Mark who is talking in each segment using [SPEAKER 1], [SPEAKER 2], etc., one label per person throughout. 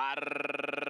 [SPEAKER 1] Arr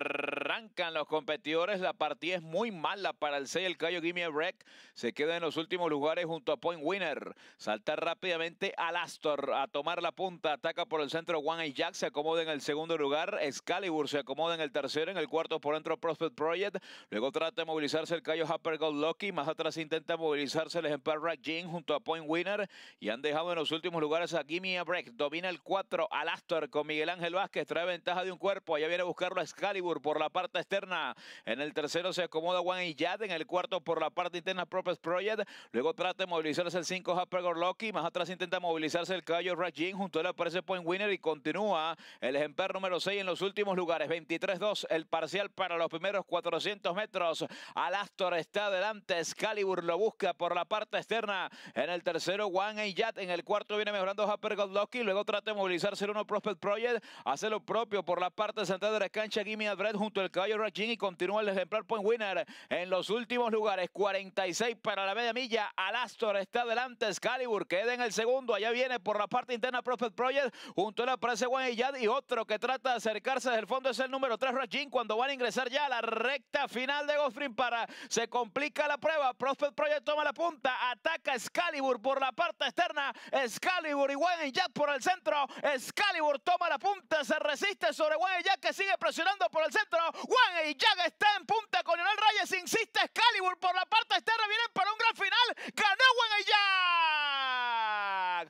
[SPEAKER 1] arrancan los competidores. La partida es muy mala para el 6, el Cayo Gimme a Break. Se queda en los últimos lugares junto a Point Winner. Salta rápidamente al Astor a tomar la punta. Ataca por el centro One y Jack. Se acomoda en el segundo lugar. Excalibur se acomoda en el tercero. En el cuarto por dentro Prospect Project. Luego trata de movilizarse el Cayo Happer Gold Lucky. Más atrás intenta movilizarse el ejemplar Jean junto a Point Winner. Y han dejado en los últimos lugares a Gimme a Break. Domina el 4 al con Miguel Ángel Vázquez. Trae ventaja de un cuerpo. Allá viene a buscarlo a Excalibur por la parte externa. En el tercero se acomoda Juan Yad en el cuarto por la parte interna Propes Project. Luego trata de movilizarse el 5 Harper Locky Más atrás intenta movilizarse el caballo Rajin. Junto a él aparece Point Winner y continúa el ejemplar número 6 en los últimos lugares. 23-2 el parcial para los primeros 400 metros. Alastor está adelante. Excalibur lo busca por la parte externa. En el tercero Juan Yad En el cuarto viene mejorando Harper Locky Luego trata de movilizarse el 1 Prospect Project. Hace lo propio por la parte central de la cancha. Gimme Albrecht, junto al caballo Rajin y continúa el ejemplar Point Winner en los últimos lugares. 46 para la media milla. Alastor está adelante, Excalibur queda en el segundo. Allá viene por la parte interna Prophet Project. Junto a la aparece Juan Yad y otro que trata de acercarse desde el fondo es el número 3 Rajin. Cuando van a ingresar ya a la recta final de Goffrin para se complica la prueba. Prophet Project toma la punta. Ataca Excalibur por la parte externa. Excalibur y Juan Yad por el centro. Excalibur toma la punta. Se resiste sobre Juan Yad que sigue presionando por el centro. Juan y Jack está en punta con el Reyes. Insiste Excalibur por la parte externa. Vienen para un gran final. Ganó Juan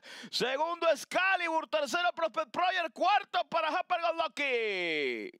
[SPEAKER 1] Jack. Segundo Excalibur. Tercero Prospect Cuarto para Harper Lucky.